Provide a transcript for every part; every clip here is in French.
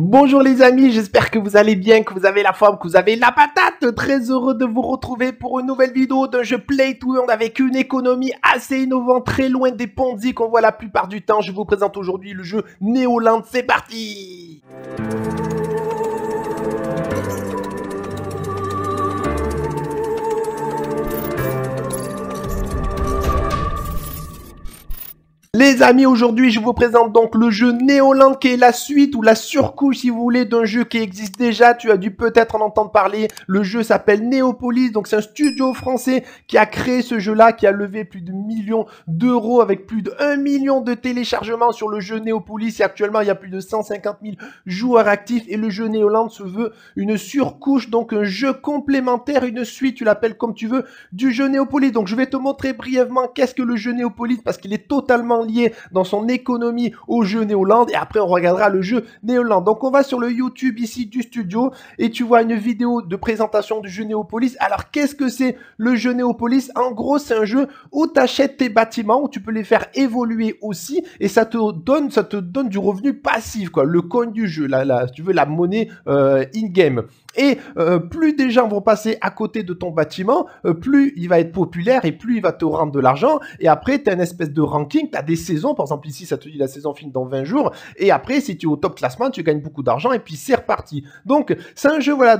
Bonjour les amis, j'espère que vous allez bien, que vous avez la forme, que vous avez la patate. Très heureux de vous retrouver pour une nouvelle vidéo d'un jeu Play to Earn avec une économie assez innovante, très loin des Ponzi qu'on voit la plupart du temps. Je vous présente aujourd'hui le jeu Neoland. C'est parti! Les amis, aujourd'hui, je vous présente donc le jeu Néoland qui est la suite ou la surcouche, si vous voulez, d'un jeu qui existe déjà. Tu as dû peut-être en entendre parler. Le jeu s'appelle Néopolis. Donc, c'est un studio français qui a créé ce jeu-là, qui a levé plus de millions d'euros avec plus de 1 million de téléchargements sur le jeu Néopolis. Et actuellement, il y a plus de 150 000 joueurs actifs. Et le jeu Néoland se veut une surcouche, donc un jeu complémentaire, une suite, tu l'appelles comme tu veux, du jeu Néopolis. Donc, je vais te montrer brièvement qu'est-ce que le jeu Néopolis parce qu'il est totalement dans son économie au jeu Néolande. Et après, on regardera le jeu Néoland, Donc, on va sur le YouTube ici du studio et tu vois une vidéo de présentation du jeu Néopolis. Alors, qu'est-ce que c'est le jeu Néopolis En gros, c'est un jeu où tu achètes tes bâtiments, où tu peux les faire évoluer aussi et ça te donne, ça te donne du revenu passif, quoi. Le coin du jeu, là, là, tu veux, la monnaie euh, in-game. Et euh, plus des gens vont passer à côté de ton bâtiment, euh, plus il va être populaire et plus il va te rendre de l'argent. Et après, tu as une espèce de ranking, tu as saisons. Par exemple, ici, ça te dit la saison finit dans 20 jours. Et après, si tu es au top classement, tu gagnes beaucoup d'argent et puis c'est reparti. Donc, c'est un jeu voilà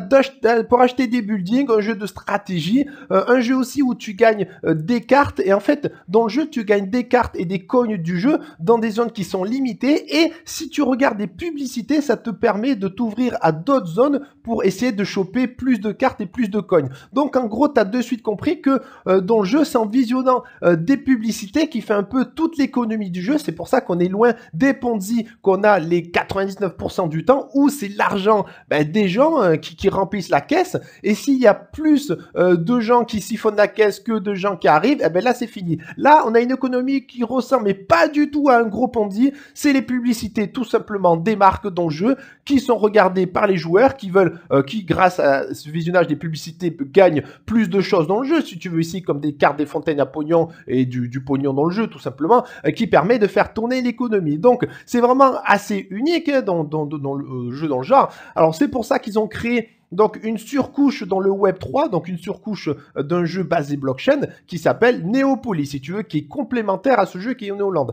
pour acheter des buildings, un jeu de stratégie, euh, un jeu aussi où tu gagnes euh, des cartes. Et en fait, dans le jeu, tu gagnes des cartes et des cognes du jeu dans des zones qui sont limitées. Et si tu regardes des publicités, ça te permet de t'ouvrir à d'autres zones pour essayer de choper plus de cartes et plus de cognes Donc, en gros, tu as de suite compris que euh, dans le jeu, c'est en visionnant des publicités qui fait un peu toutes les l'économie du jeu. C'est pour ça qu'on est loin des Ponzi qu'on a les 99% du temps où c'est l'argent ben, des gens euh, qui, remplissent la caisse. Et s'il y a plus euh, de gens qui siphonnent la caisse que de gens qui arrivent, eh ben là c'est fini. Là, on a une économie qui ressemble mais pas du tout à un gros Ponzi. C'est les publicités tout simplement des marques dont jeu qui sont regardées par les joueurs qui veulent, euh, qui grâce à ce visionnage des publicités gagnent plus de choses dans le jeu. Si tu veux ici comme des cartes, des fontaines à pognon et du, du pognon dans le jeu tout simplement. Euh, qui permet de faire tourner l'économie. Donc c'est vraiment assez unique dans, le euh, jeu, dans le genre. Alors c'est pour ça qu'ils ont créé donc une surcouche dans le Web 3, donc une surcouche euh, d'un jeu basé blockchain qui s'appelle Neopolis, si tu veux, qui est complémentaire à ce jeu qui est au Néoland.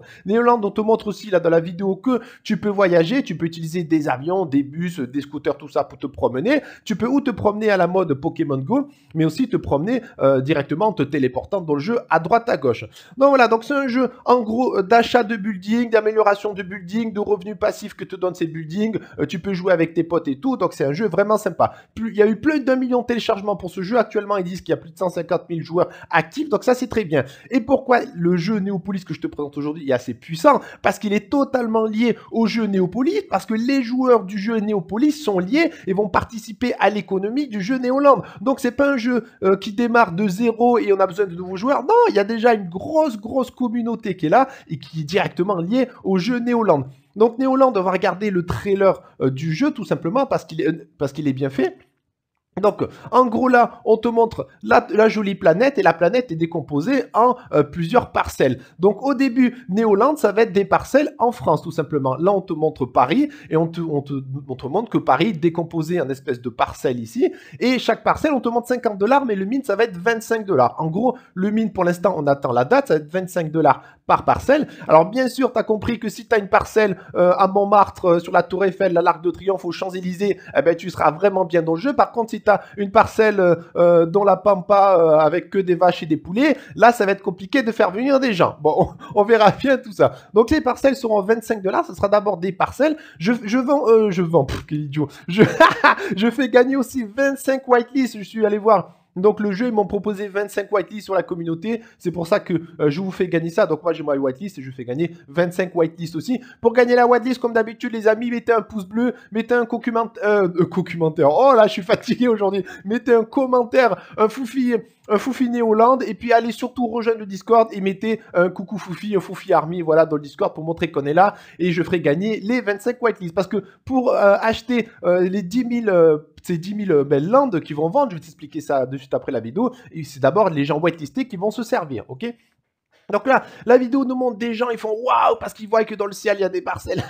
on te montre aussi là dans la vidéo que tu peux voyager, tu peux utiliser des avions, des bus, des scooters, tout ça pour te promener. Tu peux ou te promener à la mode Pokémon Go, mais aussi te promener euh, directement en te téléportant dans le jeu à droite à gauche. Donc voilà, donc c'est un jeu en gros euh, d'achat de building, d'amélioration de building, de revenus passifs que te donnent ces buildings. tu peux jouer avec tes potes et tout, donc c'est un jeu vraiment sympa il y a eu plus d'un million de téléchargements pour ce jeu. Actuellement, ils disent qu'il y a plus de 150 000 joueurs actifs. Donc ça, c'est très bien. Et pourquoi le jeu Néopolis que je te présente aujourd'hui est assez puissant Parce qu'il est totalement lié au jeu Néopolis, parce que les joueurs du jeu Néopolis sont liés et vont participer à l'économie du jeu Néoland. Donc c'est pas un jeu euh, qui démarre de zéro et on a besoin de nouveaux joueurs. Non, il y a déjà une grosse, grosse communauté qui est là et qui est directement liée au jeu Néoland. Donc Néoland, doit va regarder le trailer euh, du jeu tout simplement parce qu'il euh, parce qu'il est bien fait. Donc, en gros, là, on te montre la, jolie planète et la planète est décomposée en euh, plusieurs parcelles. Donc, au début, Néolande, ça va être des parcelles en France, tout simplement. Là, on te montre Paris et on te, montre que Paris est décomposé en espèces de parcelles ici. Et chaque parcelle, on te montre 50 dollars, mais le mine, ça va être 25 dollars. En gros, le mine, pour l'instant, on attend la date, ça va être 25 dollars par parcelle. Alors, bien sûr, tu as compris que si tu as une parcelle euh, à Montmartre, euh, sur la Tour Eiffel, la l'Arc de Triomphe, aux Champs-Élysées, eh ben, tu seras vraiment bien dans le jeu. Par contre, si une parcelle euh, euh, dans la pampa euh, avec que des vaches et des poulets, là, ça va être compliqué de faire venir des gens. Bon, on, verra bien tout ça. Donc, les parcelles seront 25 dollars. Ce sera d'abord des parcelles. Je, je vends, je vends, quel idiot. Je, je fais gagner aussi 25 whitelists. Je suis allé voir donc le jeu, ils m'ont proposé 25 whitelists sur la communauté. C'est pour ça que euh, je vous fais gagner ça. Donc moi, j'ai ma whitelist et je fais gagner 25 whitelists aussi. Pour gagner la whitelist, comme d'habitude, les amis, mettez un pouce bleu, mettez un euh, euh oh là, je suis fatigué aujourd'hui. Mettez un commentaire, un foufille. Un Fufi Néoland, Et puis allez surtout rejoindre le Discord et mettez un coucou Foufi, un Foufi Army, voilà, dans le Discord pour montrer qu'on est là. Et je ferai gagner les 25 whitelists. Parce que pour euh, acheter euh, les 10 000... Euh, ces 10 000 belles landes qui vont vendre, je vais t'expliquer ça de suite après la vidéo. C'est d'abord les gens whitelistés qui vont se servir, ok donc là, la vidéo nous montre des gens, ils font waouh parce qu'ils voient que dans le ciel il y a des parcelles.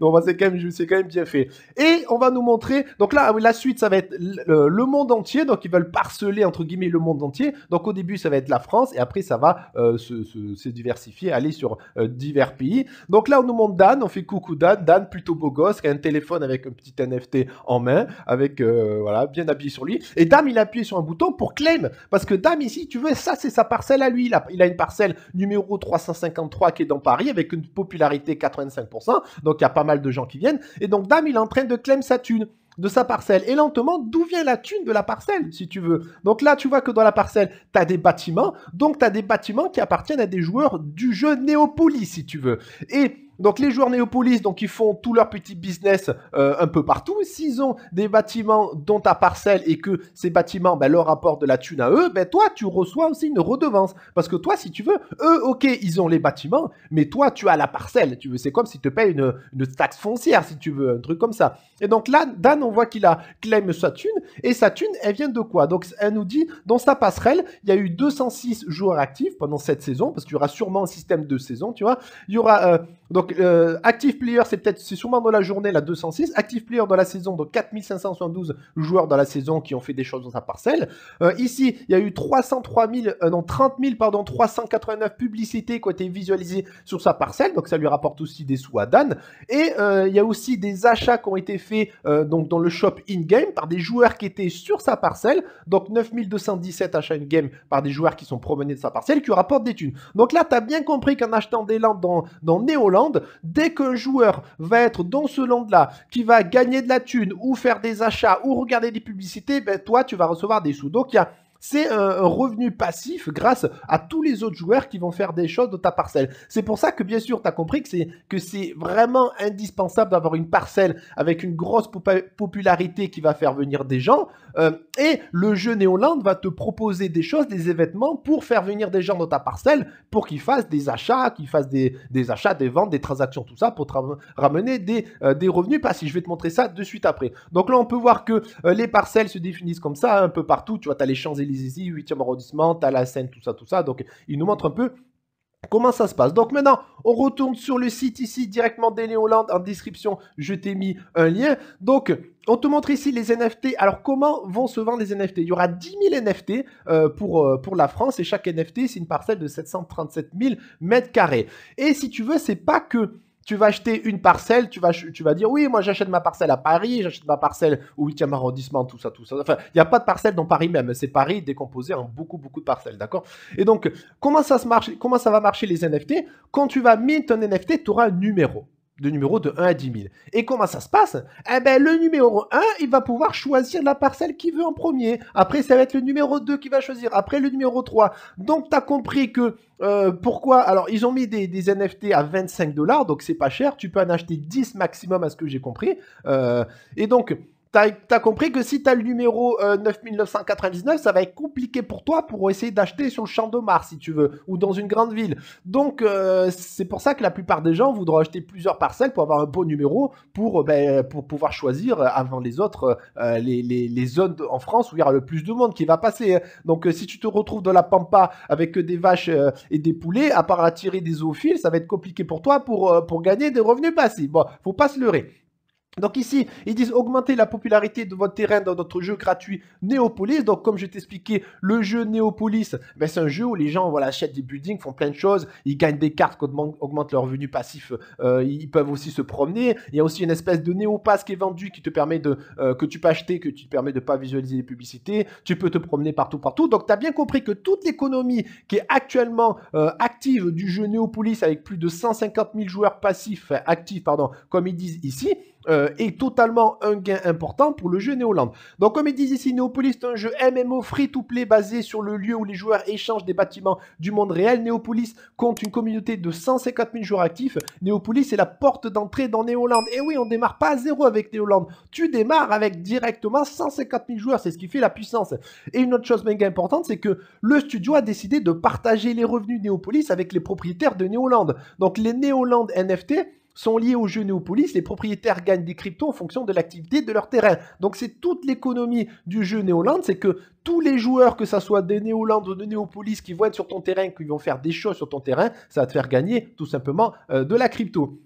donc bah, c'est quand même, sais quand même bien fait. Et on va nous montrer. Donc là, la suite, ça va être le, monde entier. Donc ils veulent parceler entre guillemets le monde entier. Donc au début, ça va être la France et après ça va euh, se, diversifier, aller sur euh, divers pays. Donc là, on nous montre Dan. On fait coucou Dan. Dan plutôt beau gosse qui a un téléphone avec un petit NFT en main, avec euh, voilà bien habillé sur lui. Et Dan, il appuyé sur un bouton pour claim parce que Dan, ici, tu veux ça, c'est sa parcelle à lui. il a une parcelle numéro 353, qui est dans Paris, avec une popularité 85%. Donc, il y a pas mal de gens qui viennent. Et donc, Dame, il est en train de clem sa thune de sa parcelle. Et lentement, d'où vient la thune de la parcelle, si tu veux Donc là, tu vois que dans la parcelle, tu as des bâtiments. Donc, tu as des bâtiments qui appartiennent à des joueurs du jeu Néopolis, si tu veux. Et donc les joueurs Néopolis, donc ils font tout leur petit business euh, un peu partout. S'ils ont des bâtiments dont ta parcelle et que ces bâtiments ben, leur apportent de la thune à eux, ben toi tu reçois aussi une redevance. Parce que toi, si tu veux, eux, ok, ils ont les bâtiments, mais toi tu as la parcelle. Tu veux, c'est comme s'ils te payent une, taxe foncière, si tu veux, un truc comme ça. Et donc là, Dan, on voit qu'il a claim sa thune, et sa thune, elle vient de quoi Donc elle nous dit, dans sa passerelle, il y a eu 206 joueurs actifs pendant cette saison, parce qu'il y aura sûrement un système de saison, tu vois. Il y aura euh, donc euh, Active Player, c'est peut-être, c'est sûrement dans la journée, la 206. Active Player dans la saison, donc 4572 joueurs dans la saison qui ont fait des choses dans sa parcelle. Euh, ici, il y a eu 303 000, euh, non, 30 000, pardon, 389 publicités qui ont été visualisées sur sa parcelle. Donc, ça lui rapporte aussi des sous à Dan. Et il y a aussi des achats qui ont été faits, donc, dans le shop in-game par des joueurs qui étaient sur sa parcelle. Donc, 9217 achats in-game par des joueurs qui sont promenés de sa parcelle qui rapportent des thunes. Donc là, tu as bien compris qu'en achetant des lampes dans, dans Néoland, dès qu'un joueur va être dans ce land-là, qui va gagner de la thune ou faire des achats ou regarder des publicités, ben, toi, tu vas recevoir des sous. Donc, il y a c'est un revenu passif grâce à tous les autres joueurs qui vont faire des choses dans ta parcelle. C'est pour ça que bien sûr, tu as compris que c'est que c'est vraiment indispensable d'avoir une parcelle avec une grosse popularité qui va faire venir des gens. Euh, et le jeu Néoland va te proposer des choses, des événements pour faire venir des gens dans ta parcelle, pour qu'ils fassent des achats, qu'ils fassent des, achats, des ventes, des transactions, tout ça, pour ramener des, euh, des revenus passifs. Je vais te montrer ça de suite après. Donc là, on peut voir que euh, les parcelles se définissent comme ça, un peu partout. Tu vois, tu as les Champs-Élysées 8e arrondissement, t'as la tout ça, tout ça. Donc, il nous montre un peu Comment ça se passe Donc maintenant, on retourne sur le site ici directement d'Elé Hollande. En description, je t'ai mis un lien. Donc, on te montre ici les NFT. Alors, comment vont se vendre les NFT Il y aura 10 000 NFT pour, euh, pour la France et chaque NFT, c'est une parcelle de 737 000 mètres carrés. Et si tu veux, c'est pas que tu vas acheter une parcelle, tu vas, dire oui, moi j'achète ma parcelle à Paris, j'achète ma parcelle au 8e arrondissement, tout ça, tout ça. Enfin, il n'y a pas de parcelle dans Paris même, c'est Paris décomposé en beaucoup, beaucoup de parcelles, d'accord Et donc, comment ça, se marche, comment ça va marcher les NFT Quand tu vas mettre ton NFT, tu auras un numéro de numéro de 1 à 10 000. Et comment ça se passe Eh ben, le numéro 1, il va pouvoir choisir la parcelle qu'il veut en premier. Après, ça va être le numéro 2 qui va choisir. Après, le numéro 3. Donc, tu as compris que euh, pourquoi Alors, ils ont mis des, des NFT à 25 dollars, donc c'est pas cher. Tu peux en acheter 10 maximum à ce que j'ai compris. Euh, et donc, t'as as compris que si t'as le numéro 9999, euh, ça va être compliqué pour toi pour essayer d'acheter sur le champ de Mars, si tu veux, ou dans une grande ville. Donc, euh, c'est pour ça que la plupart des gens voudront acheter plusieurs parcelles pour avoir un beau numéro, pour, euh, ben, pour pouvoir choisir avant les autres les, les, zones en France où il y aura le plus de monde qui va passer. Hein. Donc, si tu te retrouves dans la pampa avec des vaches et des poulets, à part attirer des zoophiles, ça va être compliqué pour toi pour, pour gagner des revenus passifs. Bon, faut pas se leurrer. Donc ici, ils disent augmenter la popularité de votre terrain dans notre jeu gratuit Néopolis. Donc comme je t'expliquais, le jeu Néopolis, ben, c'est un jeu où les gens voilà, achètent des buildings, font plein de choses, ils gagnent des cartes qui augmentent leur revenu passif, euh, ils peuvent aussi se promener. Il y a aussi une espèce de néopass qui est vendu qui te permet de euh, que tu peux acheter, que tu te permet de pas visualiser les publicités, tu peux te promener partout partout. Donc tu as bien compris que toute l'économie qui est actuellement euh, active du jeu Néopolis avec plus de 150 000 joueurs passifs actifs pardon, comme ils disent ici, euh, est totalement un gain important pour le jeu Néoland. Donc, comme ils disent ici, Néopolis est un jeu MMO free-to-play basé sur le lieu où les joueurs échangent des bâtiments du monde réel. Néopolis compte une communauté de 150 000 joueurs actifs. Néopolis est la porte d'entrée dans Néoland. Et oui, on démarre pas à zéro avec Néoland. Tu démarres avec directement 150 000 joueurs. C'est ce qui fait la puissance. Et une autre chose bien importante, c'est que le studio a décidé de partager les revenus Néopolis avec les propriétaires de Néoland. Donc, les Néoland NFT sont liés au jeu Néopolis. Les propriétaires gagnent des cryptos en fonction de l'activité de leur terrain. Donc c'est toute l'économie du jeu Néoland, c'est que tous les joueurs, que ça soit des néolandes ou de Néopolis, qui vont être sur ton terrain, qui vont faire des choses sur ton terrain, ça va te faire gagner tout simplement euh, de la crypto.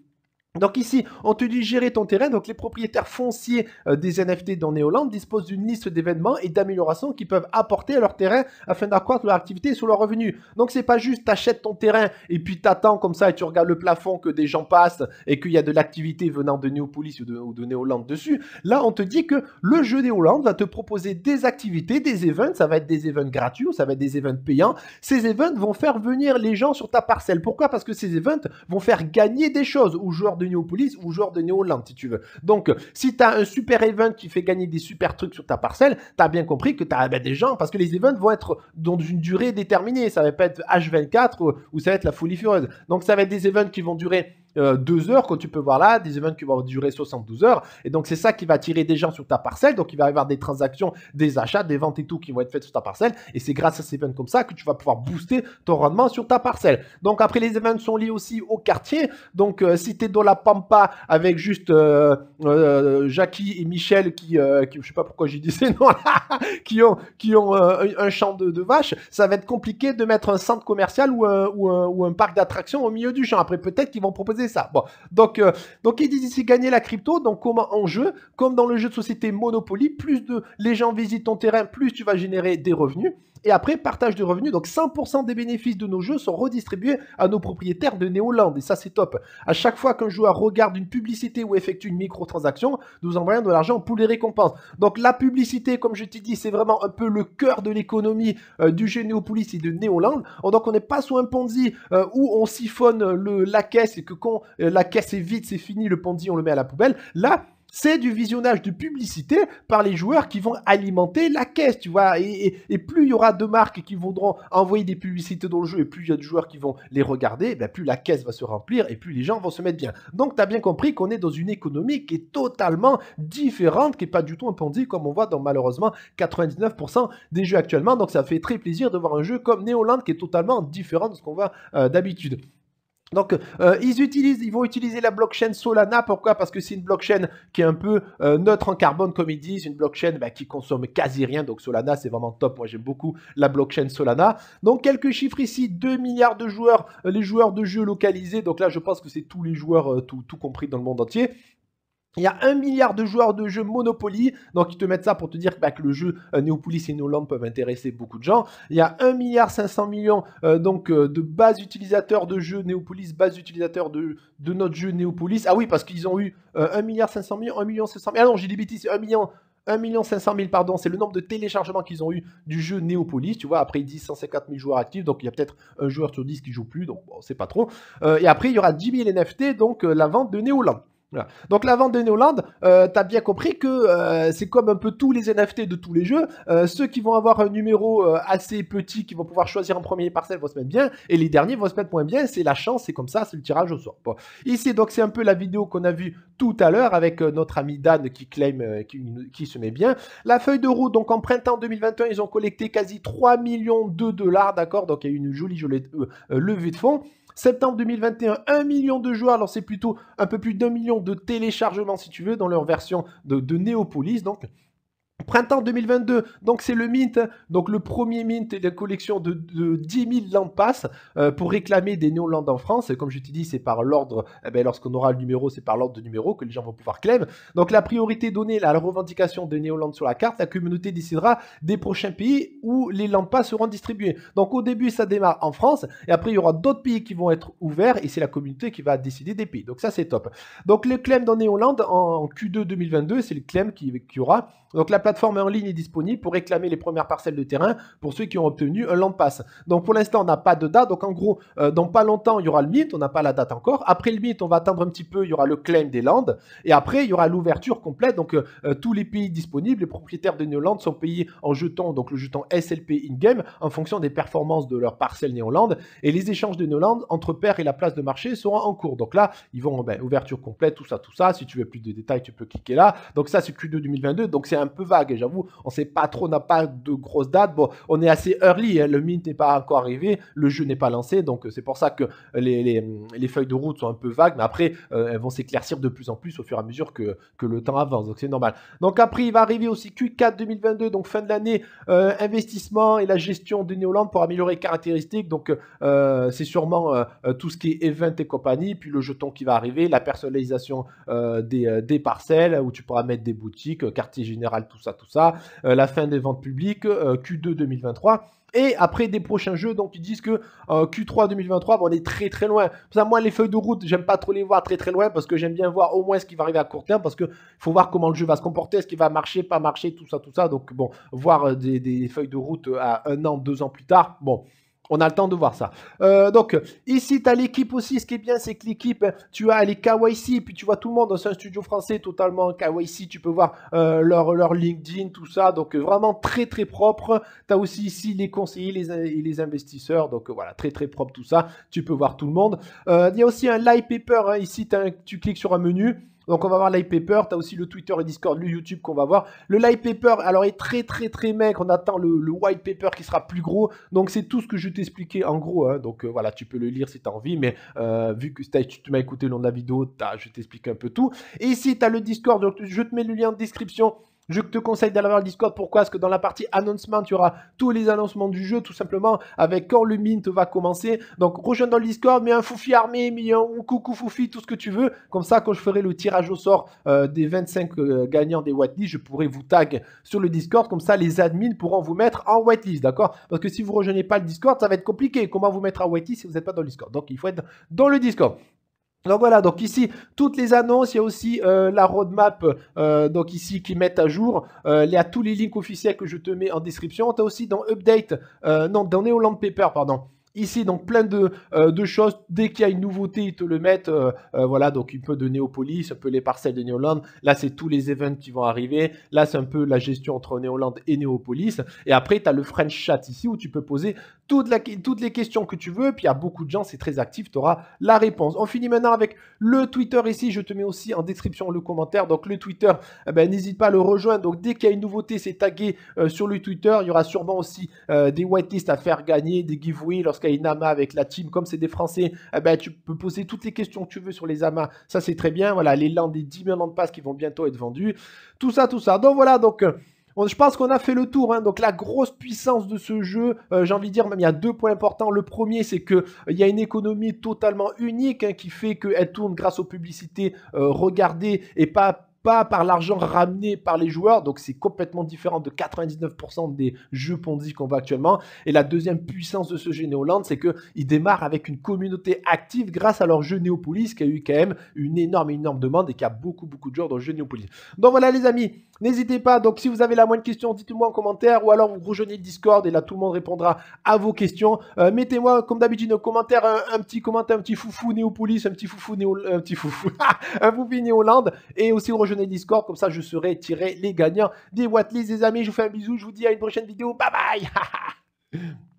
Donc ici, on te dit gérer ton terrain. Donc les propriétaires fonciers euh, des NFT dans Néoland disposent d'une liste d'événements et d'améliorations qu'ils peuvent apporter à leur terrain afin d'accroître leur activité et sur leurs revenu. Donc c'est pas juste t'achètes ton terrain et puis t'attends comme ça et tu regardes le plafond que des gens passent et qu'il y a de l'activité venant de Néopolis ou de, Néoland dessus. Là, on te dit que le jeu Néoland va te proposer des activités, des events. Ça va être des events gratuits ou ça va être des events payants. Ces events vont faire venir les gens sur ta parcelle. Pourquoi Parce que ces events vont faire gagner des choses aux joueurs de de ou joueur de Holland si tu veux. Donc, si tu as un super event qui fait gagner des super trucs sur ta parcelle, tu as bien compris que tu as eh ben, des gens, parce que les events vont être dans une durée déterminée. Ça va pas être H24 euh, ou, ça va être la folie fureuse. Donc, ça va être des events qui vont durer euh, deux heures quand tu peux voir là des events qui vont durer 72 heures. Et donc, c'est ça qui va tirer des gens sur ta parcelle. Donc, il va y avoir des transactions, des achats, des ventes et tout qui vont être faites sur ta parcelle. Et c'est grâce à ces events comme ça que tu vas pouvoir booster ton rendement sur ta parcelle. Donc, après, les events sont liés aussi au quartier. Donc, si tu es dans la Pampa avec juste euh, euh, Jackie et Michel qui, je sais pas pourquoi j'ai dit ces noms là, qui ont, qui ont un champ de, vaches, ça va être compliqué de mettre un centre commercial ou un, ou ou un parc d'attractions au milieu du champ. Après, peut-être qu'ils vont proposer ça. Bon, donc, euh, donc ils disent ici gagner la crypto, donc comment en jeu, comme dans le jeu de société Monopoly, plus de les gens visitent ton terrain, plus tu vas générer des revenus. Et après, partage de revenus. Donc 100% des bénéfices de nos jeux sont redistribués à nos propriétaires de Néoland, Et ça, c'est top. À chaque fois qu'un joueur regarde une publicité ou effectue une microtransaction, nous envoyons de l'argent pour les récompenses. Donc la publicité, comme je t'ai dit, c'est vraiment un peu le cœur de l'économie euh, du jeu Néopolis et de Néoland. Oh, donc on n'est pas sous un Ponzi euh, où on siphonne le, la caisse et que quand euh, la caisse est vide, c'est fini, le Ponzi, on le met à la poubelle. Là, c'est du visionnage de publicité par les joueurs qui vont alimenter la caisse, tu vois. Et, plus il y aura de marques qui voudront envoyer des publicités dans le jeu, et plus il y a de joueurs qui vont les regarder, ben, plus la caisse va se remplir et plus les gens vont se mettre bien. Donc tu as bien compris qu'on est dans une économie qui est totalement différente, qui n'est pas du tout impendie comme on voit dans malheureusement 99% des jeux actuellement. Donc ça fait très plaisir de voir un jeu comme Neoland qui est totalement différent de ce qu'on voit euh, d'habitude. Donc, euh, ils utilisent, ils vont utiliser la blockchain Solana. Pourquoi Parce que c'est une blockchain qui est un peu euh, neutre en carbone, comme ils disent, une blockchain bah, qui consomme quasi rien. Donc, Solana, c'est vraiment top. Moi, j'aime beaucoup la blockchain Solana. Donc, quelques chiffres ici 2 milliards de joueurs, euh, les joueurs de jeux localisés. Donc là, je pense que c'est tous les joueurs, tout, tout, compris dans le monde entier. Il y a 1 milliard de joueurs de jeux Monopoly, donc ils te mettent ça pour te dire bah, que le jeu euh, Néopolis et Néoland peuvent intéresser beaucoup de gens. Il y a 1 milliard 500 millions euh, donc euh, de base utilisateurs de jeux Néopolis, base utilisateurs de, de notre jeu Néopolis. Ah oui, parce qu'ils ont eu 1 milliard 500 millions, 1 million 500 Ah non, j'ai des bêtises, 1 million 1 500 000, pardon, c'est le nombre de téléchargements qu'ils ont eu du jeu Néopolis. Tu vois, après, ils disent 150 000 joueurs actifs, donc il y a peut-être un joueur sur 10 qui joue plus, donc bon, c'est pas trop. et après, il y aura 10 000 NFT, donc la vente de Néoland. Donc la vente de Neoland, euh, tu as bien compris que euh, c'est comme un peu tous les NFT de tous les jeux. Euh, ceux qui vont avoir un numéro assez petit, qui vont pouvoir choisir en premier parcelle, vont se mettre bien, et les derniers vont se mettre moins bien. C'est la chance, c'est comme ça, c'est le tirage au sort. Ici, donc c'est un peu la vidéo qu'on a vue tout à l'heure avec notre ami Dan qui claim, qui, se met bien. La feuille de route. donc en printemps 2021, ils ont collecté quasi 3 millions de dollars, d'accord Donc il y a eu une jolie, jolie levée de fonds. Septembre 2021, 1 million de joueurs. Alors c'est plutôt un peu plus d'un million de téléchargements, si tu veux, dans leur version de, Néopolis, Neopolis. Donc Printemps 2022, donc c'est le mint, donc le premier mint de la collection de, 10 000 lampes pour réclamer des néolandes en France. Comme je t'ai dit, c'est par l'ordre, eh ben, lorsqu'on aura le numéro, c'est par l'ordre de numéro que les gens vont pouvoir claim. Donc la priorité donnée à la revendication des néolandes sur la carte, la communauté décidera des prochains pays où les lampasses seront distribuées. Donc au début, ça démarre en France et après, il y aura d'autres pays qui vont être ouverts et c'est la communauté qui va décider des pays. Donc ça, c'est top. Donc le claim dans Néolande en Q2 2022, c'est le claim qui aura. Donc la plateforme en ligne est disponible pour réclamer les premières parcelles de terrain pour ceux qui ont obtenu un land pass. Donc pour l'instant, on n'a pas de date. Donc en gros, euh, dans pas longtemps, il y aura le mint, on n'a pas la date encore. Après le mint, on va attendre un petit peu, il y aura le claim des landes. Et après, il y aura l'ouverture complète. Donc euh, euh, tous les pays disponibles, les propriétaires de Néolande sont payés en jetons donc le jeton SLP in-game, en fonction des performances de leur parcelle Néolande. Et les échanges de Néolande entre pairs et la place de marché seront en cours. Donc là, ils vont, ben, ouverture complète, tout ça, tout ça. Si tu veux plus de détails, tu peux cliquer là. Donc ça, c'est Q2 2022. Donc c'est un peu et J'avoue, on sait pas trop, n'a pas de grosses dates. Bon, on est assez early, hein. le mint n'est pas encore arrivé, le jeu n'est pas lancé, donc euh, c'est pour ça que mm, les, feuilles de route sont un peu vagues, mais après, euh, elles vont s'éclaircir de plus en plus au fur et à mesure que, que le temps avance, donc c'est normal. Donc après, il va arriver aussi Q4 2022, donc fin de l'année, euh, investissement et la gestion de néoland pour améliorer caractéristiques, donc c'est sûrement tout ce qui est event et compagnie, puis le jeton qui va arriver, la personnalisation des, des parcelles, où tu pourras mettre des boutiques, quartier général, tout ça tout ça, euh, la fin des ventes publiques, euh, Q2 2023. Et après des prochains jeux, donc ils disent que euh, Q3 2023, on est très très loin. Ça, moi, les feuilles de route, j'aime pas trop les voir très très loin parce que j'aime bien voir au moins ce qui va arriver à court terme parce que faut voir comment le jeu va se comporter, ce qui va marcher, pas marcher, tout ça, tout ça. Donc, bon, voir des, des feuilles de route à un an, deux ans plus tard, bon, on a le temps de voir ça. Euh, donc, ici, tu as l'équipe aussi. Ce qui est bien, c'est que l'équipe, tu as les KYC, puis tu vois tout le monde. C'est un studio français totalement KYC. Tu peux voir euh, leur, LinkedIn, tout ça. Donc, vraiment très, très propre. Tu as aussi ici les conseillers et les investisseurs. Donc, voilà, très, très propre tout ça. Tu peux voir tout le monde. Euh, il y a aussi un live paper. Hein. Ici, tu cliques sur un menu. Donc on va voir Live Paper, tu aussi le Twitter et Discord, le YouTube qu'on va voir. Le Live Paper, alors est très très très mec. on attend le, White Paper qui sera plus gros. Donc c'est tout ce que je t'expliquais en gros. Hein. Donc euh, voilà, tu peux le lire si t'as envie, mais euh, vu que tu m'as écouté le long de la vidéo, je t'explique un peu tout. Et ici, t'as le Discord, donc je te mets le lien en description. Je te conseille d'aller voir le Discord. Pourquoi Parce que dans la partie annoncement, tu auras tous les annoncements du jeu, tout simplement, avec quand le mint va commencer. Donc, rejoins dans le Discord, mets un Foufi armé, mets un coucou Foufi, tout ce que tu veux. Comme ça, quand je ferai le tirage au sort euh, des 25 euh, gagnants des whitelists, je pourrai vous tag sur le Discord. Comme ça, les admins pourront vous mettre en whitelist, d'accord Parce que si vous rejoignez pas le Discord, ça va être compliqué. Comment vous mettre en whitelist si vous n'êtes pas dans le Discord Donc, il faut être dans le Discord. Donc voilà, donc ici, toutes les annonces, il y a aussi euh, la roadmap, euh, donc ici, qui mettent à jour. Euh, il y a tous les liens officiels que je te mets en description. Tu as aussi dans Update, non, dans Neoland Paper, pardon. Ici, donc plein de, choses. Dès qu'il y a une nouveauté, ils te le mettent. voilà, donc un peu de Néopolis, un peu les parcelles de Néoland. Là, c'est tous les events qui vont arriver. Là, c'est un peu la gestion entre Néoland et Néopolis. Et après, tu as le French Chat ici où tu peux poser toutes les questions que tu veux. Puis il y a beaucoup de gens, c'est très actif, tu auras la réponse. On finit maintenant avec le Twitter ici. Je te mets aussi en description le commentaire. Donc le Twitter, eh ben, n'hésite pas à le rejoindre. Donc dès qu'il y a une nouveauté, c'est tagué euh, sur le Twitter. Il y aura sûrement aussi euh, des whitelists à faire gagner, des giveaways lorsqu'il y a une AMA avec la team. Comme c'est des Français, eh ben, tu peux poser toutes les questions que tu veux sur les AMA. Ça, c'est très bien. Voilà, les des 10 millions de passes qui vont bientôt être vendus, Tout ça, tout ça. Donc voilà, donc... Euh, je pense qu'on a fait le tour. Hein. Donc la grosse puissance de ce jeu, euh, j'ai envie de dire, même il y a deux points importants. Le premier, c'est que euh, il y a une économie totalement unique hein, qui fait qu'elle tourne grâce aux publicités euh, regardées et pas par l'argent ramené par les joueurs, donc c'est complètement différent de 99% des jeux Ponzi qu'on voit actuellement. Et la deuxième puissance de ce jeu Néoland, c'est qu'il démarre avec une communauté active grâce à leur jeu Néopolis, qui a eu quand même une énorme, énorme demande et qui a beaucoup, beaucoup de joueurs dans le jeu Néopolis. Donc voilà les amis, N'hésitez pas, donc si vous avez la moindre question, dites-moi en commentaire ou alors vous rejoignez le Discord et là tout le monde répondra à vos questions. Euh, mettez-moi comme d'habitude en commentaire un, petit commentaire, un petit foufou Néopolis, un petit foufou Néo, un petit foufou, un foufou néoland et aussi rejoignez le Discord comme ça je serai tiré les gagnants des Watlis les amis. Je vous fais un bisou, je vous dis à une prochaine vidéo. Bye bye